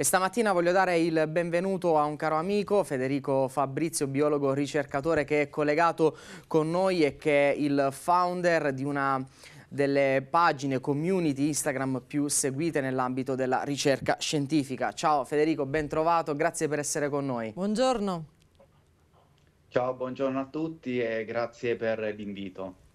E stamattina voglio dare il benvenuto a un caro amico, Federico Fabrizio, biologo ricercatore che è collegato con noi e che è il founder di una delle pagine community Instagram più seguite nell'ambito della ricerca scientifica. Ciao Federico, ben trovato, grazie per essere con noi. Buongiorno. Ciao, buongiorno a tutti e grazie per l'invito.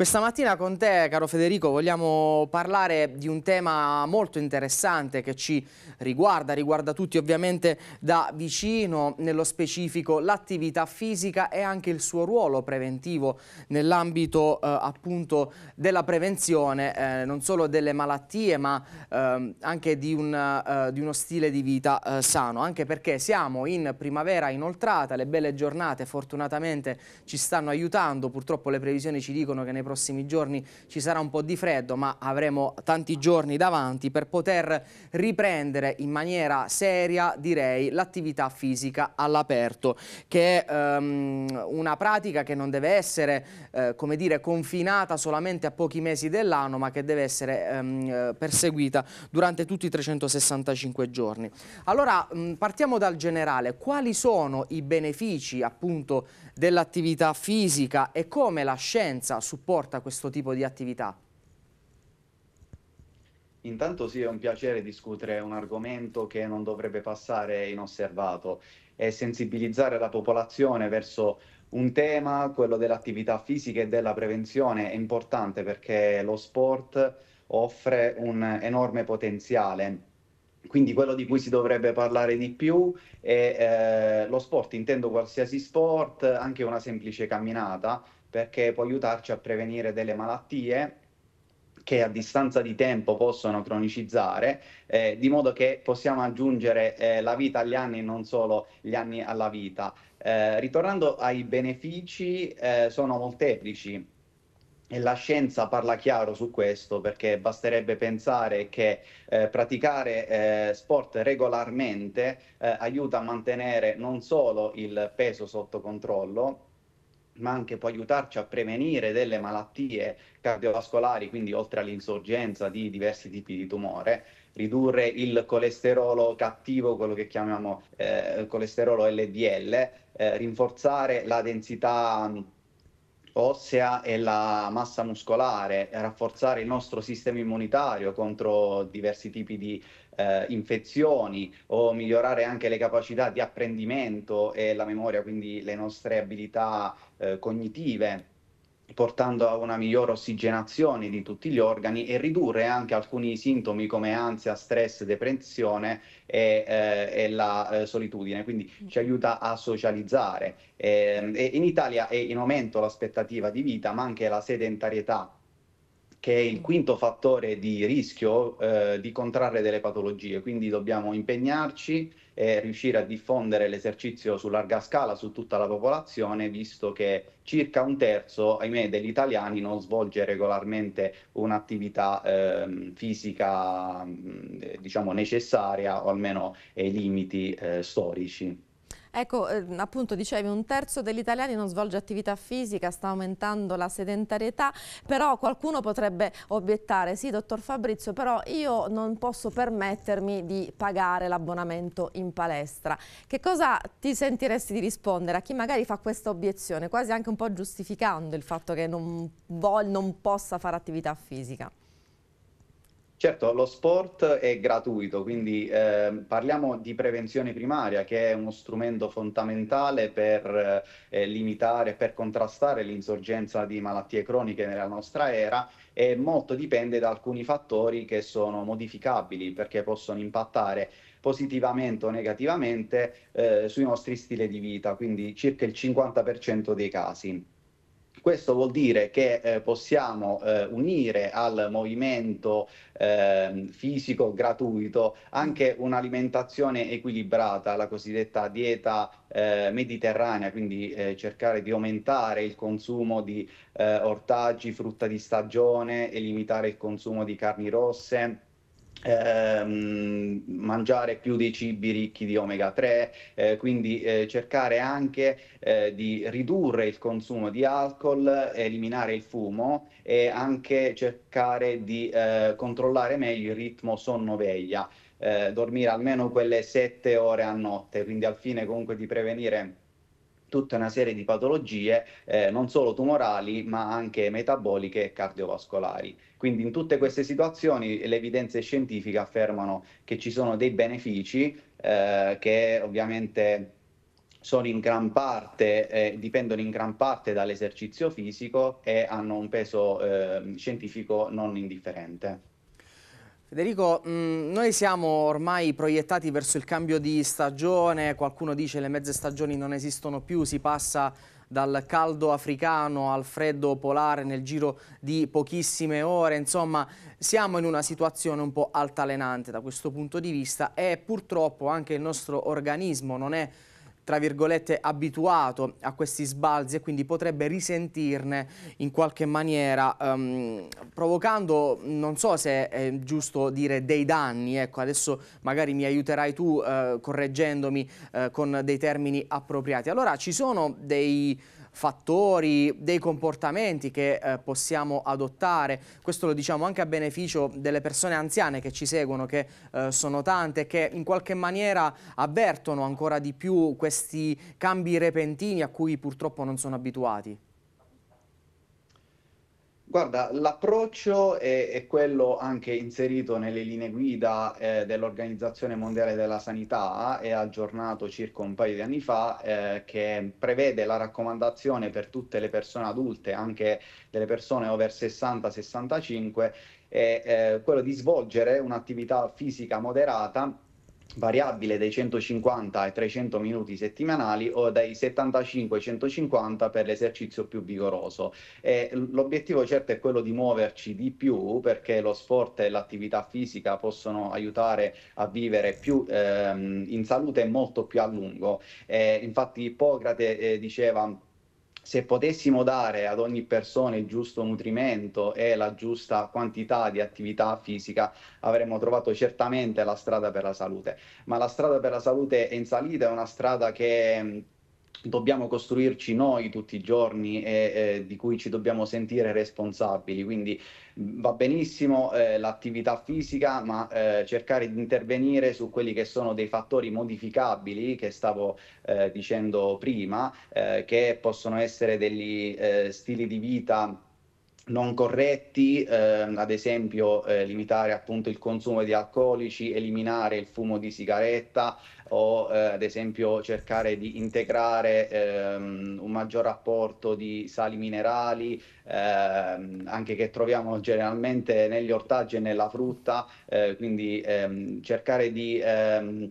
Questa mattina con te, caro Federico, vogliamo parlare di un tema molto interessante che ci riguarda, riguarda tutti ovviamente da vicino, nello specifico l'attività fisica e anche il suo ruolo preventivo nell'ambito eh, appunto della prevenzione, eh, non solo delle malattie, ma eh, anche di, un, eh, di, uno stile di vita eh, sano, anche perché siamo in primavera inoltrata, le belle giornate fortunatamente ci stanno aiutando, purtroppo le previsioni ci dicono che nei prossimi prossimi giorni ci sarà un po' di freddo, ma avremo tanti giorni davanti per poter riprendere in maniera seria, direi, l'attività fisica all'aperto, che è um, ehm, una pratica che non deve essere, eh, come dire, confinata solamente a pochi mesi dell'anno, ma che deve essere um, perseguita durante tutti i 365 giorni. Allora, mh, mm, partiamo dal generale. Quali sono i benefici, appunto, dell'attività fisica e come la scienza supporta comporta questo tipo di attività? Intanto sì, è un piacere discutere un argomento che non dovrebbe passare inosservato e sensibilizzare la popolazione verso un tema, quello dell'attività fisica e della prevenzione, è importante perché lo sport offre un enorme potenziale. Quindi quello di cui si dovrebbe parlare di più è eh, lo sport, intendo qualsiasi sport, anche una semplice camminata, perché può aiutarci a prevenire delle malattie che a distanza di tempo possono cronicizzare, eh, di modo che possiamo aggiungere eh, la vita agli anni e non solo gli anni alla vita. Eh, ritornando ai benefici, eh, sono molteplici e la scienza parla chiaro su questo perché basterebbe pensare che eh, praticare eh, sport regolarmente eh, aiuta a mantenere non solo il peso sotto controllo, ma anche può aiutarci a prevenire delle malattie cardiovascolari, quindi oltre all'insorgenza di diversi tipi di tumore, ridurre il colesterolo cattivo, quello che chiamiamo eh, colesterolo LDL, eh, rinforzare la densità ossea e la massa muscolare, rafforzare il nostro sistema immunitario contro diversi tipi di eh, infezioni o migliorare anche le capacità di apprendimento e la memoria, quindi le nostre abilità eh, cognitive portando a una migliore ossigenazione di tutti gli organi e ridurre anche alcuni sintomi come ansia, stress, depressione e, eh, e la eh, solitudine, quindi ci aiuta a socializzare. E, ehm, e in Italia è in aumento l'aspettativa di vita, ma anche la sedentarietà che è il quinto fattore di rischio eh, di contrarre delle patologie, quindi dobbiamo impegnarci e riuscire a diffondere l'esercizio su larga scala su tutta la popolazione, visto che circa un terzo, ahimè, degli italiani non svolge regolarmente un'attività eh, fisica, mm, diciamo, necessaria o almeno ai limiti eh, storici. Ecco, eh, appunto dicevi un terzo degli italiani non svolge attività fisica, sta aumentando la sedentarietà, però qualcuno potrebbe obiettare, sì dottor Fabrizio, però io non posso permettermi di pagare l'abbonamento in palestra. Che cosa ti sentiresti di rispondere a chi magari fa questa obiezione, quasi anche un po' giustificando il fatto che non, non possa fare attività fisica? Certo, lo sport è gratuito, quindi eh, parliamo di prevenzione primaria, che è uno strumento fondamentale per eh, limitare, per contrastare l'insorgenza di malattie croniche nella nostra era e molto dipende da alcuni fattori che sono modificabili perché possono impattare positivamente o negativamente eh, sui nostri stili di vita, quindi circa il 50% dei casi. Questo vuol dire che eh, possiamo eh, unire al movimento eh, fisico gratuito anche un'alimentazione equilibrata, la cosiddetta dieta eh, mediterranea, quindi eh, cercare di aumentare il consumo di eh, ortaggi, frutta di stagione e limitare il consumo di carni rosse Ehm, mangiare più dei cibi ricchi di omega 3, eh, quindi eh, cercare anche eh, di ridurre il consumo di alcol, eliminare il fumo e anche cercare di eh, controllare meglio il ritmo sonno-veglia, eh, dormire almeno quelle 7 ore a notte, quindi al fine comunque di prevenire tutta una serie di patologie eh, non solo tumorali ma anche metaboliche e cardiovascolari. Quindi in tutte queste situazioni le evidenze scientifiche affermano che ci sono dei benefici eh, che ovviamente sono in gran parte, eh, dipendono in gran parte dall'esercizio fisico e hanno un peso eh, scientifico non indifferente. Federico, mm, noi siamo ormai proiettati verso il cambio di stagione, qualcuno dice che le mezze stagioni non esistono più, si passa dal caldo africano al freddo polare nel giro di pochissime ore, insomma siamo in una situazione un po' altalenante da questo punto di vista e purtroppo anche il nostro organismo non è tra virgolette abituato a questi sbalzi e quindi potrebbe risentirne in qualche maniera ehm, provocando non so se è giusto dire dei danni ecco adesso magari mi aiuterai tu eh, correggendomi eh, con dei termini appropriati allora ci sono dei fattori, dei comportamenti che eh, possiamo adottare. Questo lo diciamo anche a beneficio delle persone anziane che ci seguono, che eh, sono tante, che in qualche maniera avvertono ancora di più questi cambi repentini a cui purtroppo non sono abituati. Guarda, l'approccio è, è, quello anche inserito nelle linee guida eh, dell'Organizzazione Mondiale della Sanità e aggiornato circa un paio di anni fa, eh, che prevede la raccomandazione per tutte le persone adulte, anche delle persone over 60-65, eh, quello di svolgere un'attività fisica moderata variabile dai 150 ai 300 minuti settimanali o dai 75 ai 150 per l'esercizio più vigoroso. E l'obiettivo certo è quello di muoverci di più perché lo sport e l'attività fisica possono aiutare a vivere più ehm, in salute e molto più a lungo. Eh, infatti Ippocrate eh, diceva se potessimo dare ad ogni persona il giusto nutrimento e la giusta quantità di attività fisica, avremmo trovato certamente la strada per la salute. Ma la strada per la salute è in salita, è una strada che dobbiamo costruirci noi tutti i giorni e eh, di cui ci dobbiamo sentire responsabili. Quindi va benissimo eh, l'attività fisica, ma eh, cercare di intervenire su quelli che sono dei fattori modificabili che stavo eh, dicendo prima, eh, che possono essere degli eh, stili di vita non corretti, ehm, ad esempio eh, limitare appunto il consumo di alcolici, eliminare il fumo di sigaretta o eh, ad esempio cercare di integrare ehm, un maggior apporto di sali minerali, ehm, anche che troviamo generalmente negli ortaggi e nella frutta, eh, quindi ehm, cercare di ehm,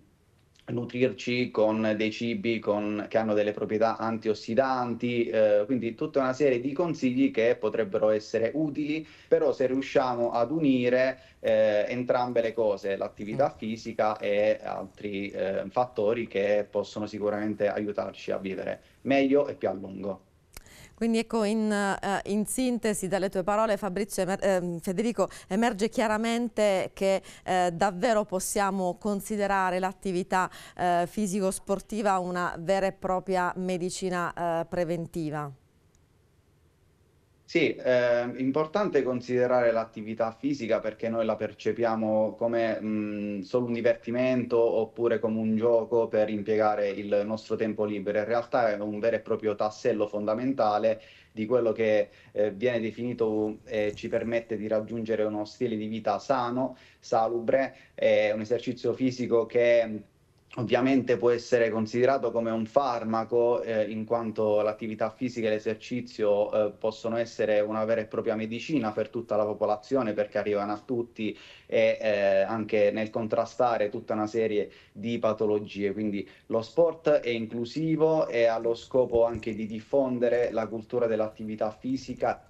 nutrirci con dei cibi con, che hanno delle proprietà antiossidanti, eh, quindi tutta una serie di consigli che potrebbero essere utili, però se riusciamo ad unire eh, entrambe le cose, l'attività mm. fisica e altri eh, fattori che possono sicuramente aiutarci a vivere meglio e più a lungo. Quindi ecco, in, eh, in sintesi dalle tue parole Fabrizio, emer eh, Federico, emerge chiaramente che eh, davvero possiamo considerare l'attività eh, fisico-sportiva una vera e propria medicina eh, preventiva. Sì, è ehm, importante considerare l'attività fisica perché noi la percepiamo come mh, mhmm, solo un divertimento oppure come un gioco per impiegare il nostro tempo libero. In realtà è un vero e proprio tassello fondamentale di quello che eh, viene definito e eh, ci permette di raggiungere uno stile di vita sano, salubre, è un esercizio fisico che mhmm, ovviamente può essere considerato come un farmaco eh, in quanto l'attività fisica e l'esercizio eh, possono essere una vera e propria medicina per tutta la popolazione perché arrivano a tutti e eh, anche nel contrastare tutta una serie di patologie. Quindi lo sport è inclusivo e ha lo scopo anche di diffondere la cultura dell'attività fisica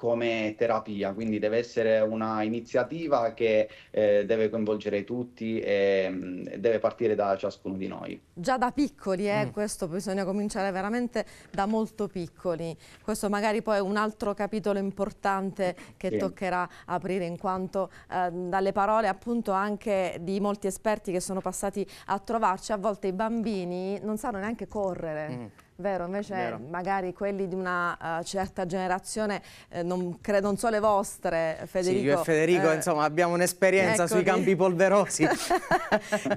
come terapia, quindi deve essere una iniziativa che eh, deve coinvolgere tutti e mh, mm, deve partire da ciascuno di noi. Già da piccoli, eh, mm. questo bisogna cominciare veramente da molto piccoli. Questo magari poi è un altro capitolo importante che sì. toccherà aprire in quanto eh, dalle parole appunto anche di molti esperti che sono passati a trovarci, a volte i bambini non sanno neanche correre. Mm. Vero, invece Vero. magari quelli di una uh, certa generazione, eh, non, credo, non so le vostre, Federico. Sì, io e Federico, eh, insomma, abbiamo un'esperienza sui ecco campi polverosi.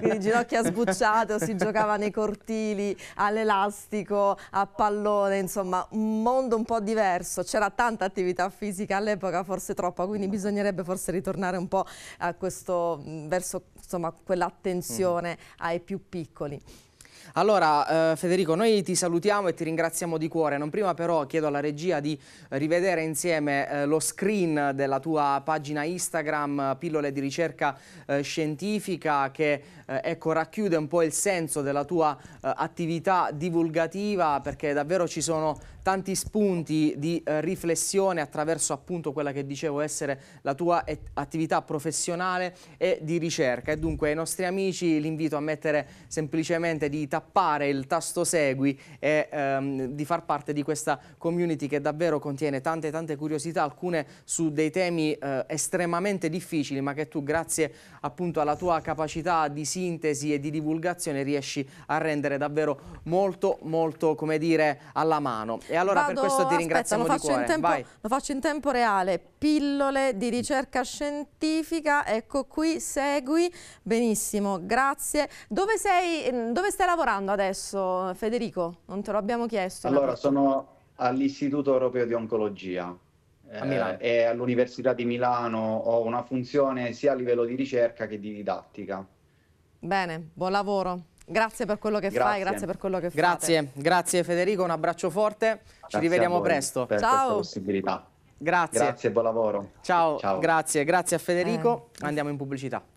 Quindi ginocchia sbucciate, si giocava nei cortili, all'elastico, a pallone, insomma, un mondo un po' diverso. C'era tanta attività fisica all'epoca, forse troppa, quindi bisognerebbe forse ritornare un po' a questo, verso quell'attenzione mm ai più piccoli. Allora eh, Federico, noi ti salutiamo e ti ringraziamo di cuore, non prima però chiedo alla regia di rivedere insieme eh, lo screen della tua pagina Instagram Pillole di ricerca eh, scientifica che eh, ecco, racchiude un po' il senso della tua eh, attività divulgativa perché davvero ci sono tanti spunti di eh, riflessione attraverso appunto quella che dicevo essere la tua attività professionale e di ricerca e dunque ai nostri amici l'invito a mettere semplicemente di tappare il tasto segui e ehm, di far parte di questa community che davvero contiene tante tante curiosità, alcune su dei temi eh, estremamente difficili ma che tu grazie appunto alla tua capacità di sintesi e di divulgazione riesci a rendere davvero molto molto come dire alla mano. E allora Vado, per questo ti ringraziamo aspetta, lo di tempo, Vai. Lo faccio in tempo reale, pillole di ricerca scientifica, ecco qui, segui, benissimo, grazie. Dove sei, mm, dove stai lavorando? lavorando adesso, Federico? Non te lo abbiamo chiesto. Allora, sono all'Istituto Europeo di Oncologia eh, e all'Università di Milano ho una funzione sia a livello di ricerca che di didattica. Bene, buon lavoro. Grazie per quello che grazie. fai, grazie per quello che fai. Grazie, grazie Federico, un abbraccio forte, grazie ci rivediamo presto. Ciao. Grazie. Grazie, buon lavoro. Ciao, Ciao. grazie, grazie a Federico, eh. andiamo in pubblicità.